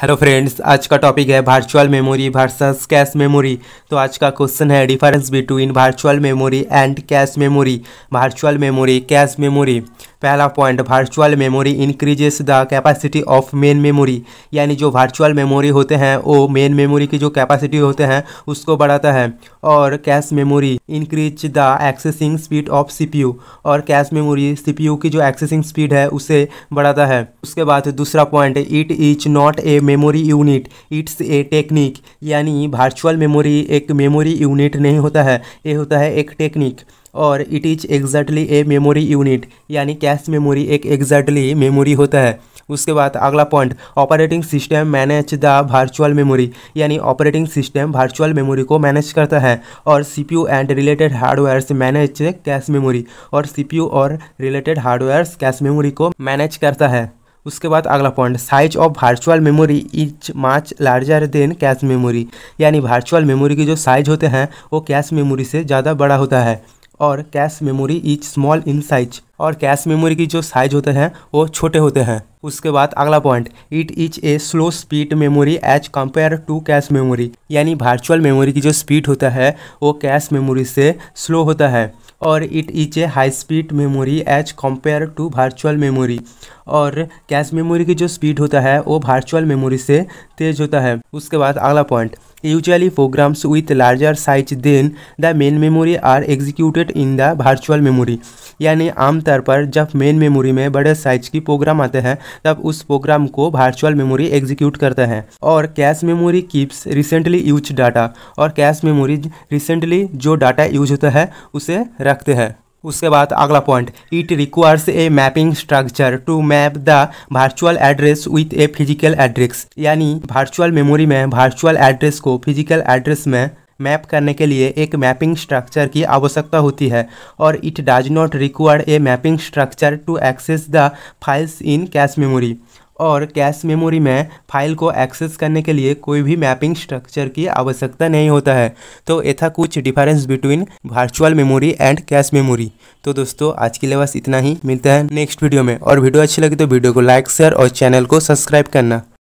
hello friends आज का topic है virtual memory versus cache memory तो आज का क्वेश्चन है difference between virtual memory and cache memory virtual memory cache memory पहला point virtual memory increases the capacity of main memory यानी जो वर्चुअल मेमोरी होते हैं वो मेन मेमोरी की जो कैपेसिटी होते हैं उसको बढ़ाता है और cache memory increase the accessing speed of CPU और कैश मेमोरी सीपीयू की जो एक्सेसिंग स्पीड है उसे बढ़ाता है उसके बाद दूसरा point it is not a memory unit it's a technique यानी वर्चुअल मेमोरी एक मेमोरी यूनिट नहीं होता है ये होता है एक टेक्निक और it is exactly a memory unit यानी कैश मेमोरी एक एग्जैक्टली मेमोरी होता है उसके बाद अगला point operating system manage the virtual memory यानी ऑपरेटिंग सिस्टम वर्चुअल मेमोरी को मैनेज करता है और CPU and related hardwares manage cache memory और सीपीयू और रिलेटेड हार्डवेयर्स कैश मेमोरी को मैनेज करता है उसके बाद अगला point size of virtual memory is much larger than cache memory यानी वर्चुअल मेमोरी की जो साइज होते हैं वो कैश मेमोरी से ज़्यादा बड़ा होता है और cache memory is small in size और कैश मेमोरी की जो साइज होते हैं वो छोटे होते हैं उसके बाद अगला point it is a slow speed memory as compare to cache memory यानी वर्चुअल मेमोरी की जो स्पीड होता है वो कैश मेमोरी से स्लो होता है और it is a high speed memory as compare to virtual memory और कैश मेमोरी की जो स्पीड होता है वो वर्चुअल मेमोरी से तेज होता है उसके बाद अगला point usually programs with larger size than the main memory are executed in the virtual memory यानी आम आमतौर पर जब मेन मेमोरी में बड़े साइज की प्रोग्राम आते हैं तब उस प्रोग्राम को वर्चुअल मेमोरी एग्जीक्यूट करते हैं और cache memory keeps recently use data और कैश मेमोरी रिसेंटली जो डाटा यूज होता है उसे रखते हैं उसके बाद अगला point it requires a mapping structure to map the virtual address with a physical address यानी वर्चुअल मेमोरी में वर्चुअल एड्रेस को फिजिकल एड्रेस में मैप करने के लिए एक मैपिंग स्ट्रक्चर की आवश्यकता होती है और it does not require a mapping structure to access the files in cache memory और कैश मेमोरी में फाइल को एक्सेस करने के लिए कोई भी मैपिंग स्ट्रक्चर की आवश्यकता नहीं होता है तो ये था कुछ difference between virtual memory and cache memory तो दोस्तों आज के लिए बस इतना ही मिलता है नेक्स्ट वीडियो में और वीडियो अच्छी लगी तो वीडियो को लाइक शेयर और चैनल को सब्सक्राइब करना